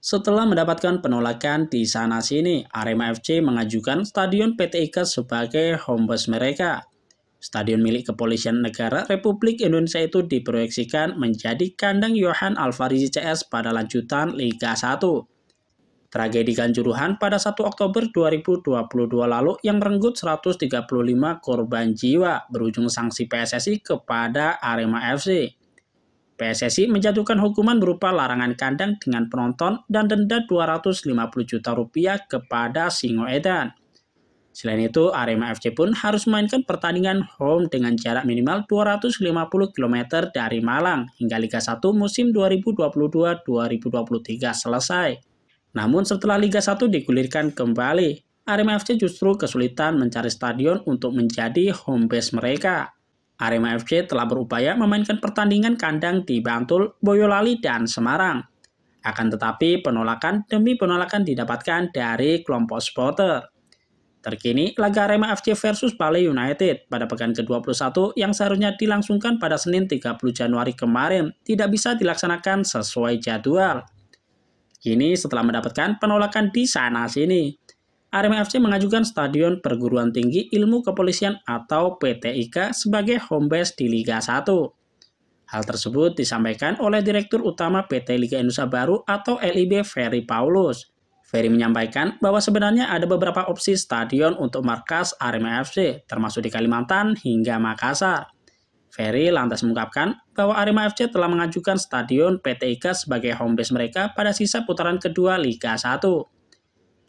Setelah mendapatkan penolakan di sana-sini, Arema FC mengajukan Stadion PT IKA sebagai home base mereka. Stadion milik Kepolisian Negara Republik Indonesia itu diproyeksikan menjadi kandang Johan Alvarez CS pada lanjutan Liga 1. Tragedi Kanjuruhan pada 1 Oktober 2022 lalu yang merenggut 135 korban jiwa berujung sanksi PSSI kepada Arema FC. PSSI menjatuhkan hukuman berupa larangan kandang dengan penonton dan denda 250 juta rupiah kepada Singo Edan. Selain itu, Arema FC pun harus memainkan pertandingan home dengan jarak minimal 250 km dari Malang hingga Liga 1 musim 2022-2023 selesai. Namun setelah Liga 1 digulirkan kembali, Arema FC justru kesulitan mencari stadion untuk menjadi home base mereka. Arema FC telah berupaya memainkan pertandingan kandang di Bantul, Boyolali, dan Semarang. Akan tetapi penolakan demi penolakan didapatkan dari kelompok supporter. Terkini, laga Arema FC versus Bali United pada pekan ke-21 yang seharusnya dilangsungkan pada Senin 30 Januari kemarin tidak bisa dilaksanakan sesuai jadwal. Kini setelah mendapatkan penolakan di sana-sini, Arema FC mengajukan Stadion Perguruan Tinggi Ilmu Kepolisian atau PTIK sebagai home base di Liga 1. Hal tersebut disampaikan oleh Direktur Utama PT Liga Indonesia Baru atau LIB Ferry Paulus. Ferry menyampaikan bahwa sebenarnya ada beberapa opsi stadion untuk markas Arema FC, termasuk di Kalimantan hingga Makassar. Ferry lantas mengungkapkan bahwa Arema FC telah mengajukan stadion PTIK sebagai home base mereka pada sisa putaran kedua Liga 1.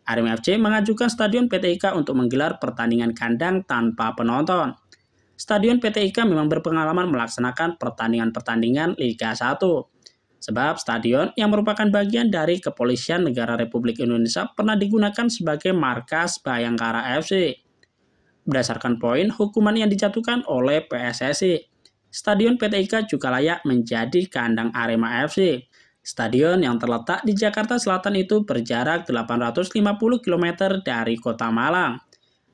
Arema FC mengajukan Stadion PT IKA untuk menggelar pertandingan kandang tanpa penonton. Stadion PT IKA memang berpengalaman melaksanakan pertandingan-pertandingan Liga 1. Sebab stadion yang merupakan bagian dari Kepolisian Negara Republik Indonesia pernah digunakan sebagai markas Bayangkara FC. Berdasarkan poin hukuman yang dijatuhkan oleh PSSI, Stadion PT IKA juga layak menjadi kandang Arema FC Stadion yang terletak di Jakarta Selatan itu berjarak 850 km dari kota Malang.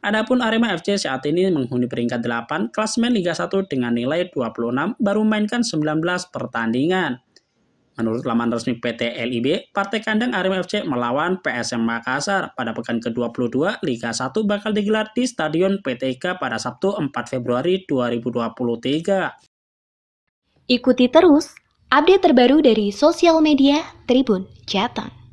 Adapun Arema FC saat ini menghuni peringkat 8 klasmen Liga 1 dengan nilai 26 baru memainkan 19 pertandingan. Menurut laman resmi PT LIB, partai kandang Arema FC melawan PSM Makassar pada pekan ke-22 Liga 1 bakal digelar di Stadion PTK pada Sabtu 4 Februari 2023. Ikuti terus Update terbaru dari sosial media Tribun Jateng.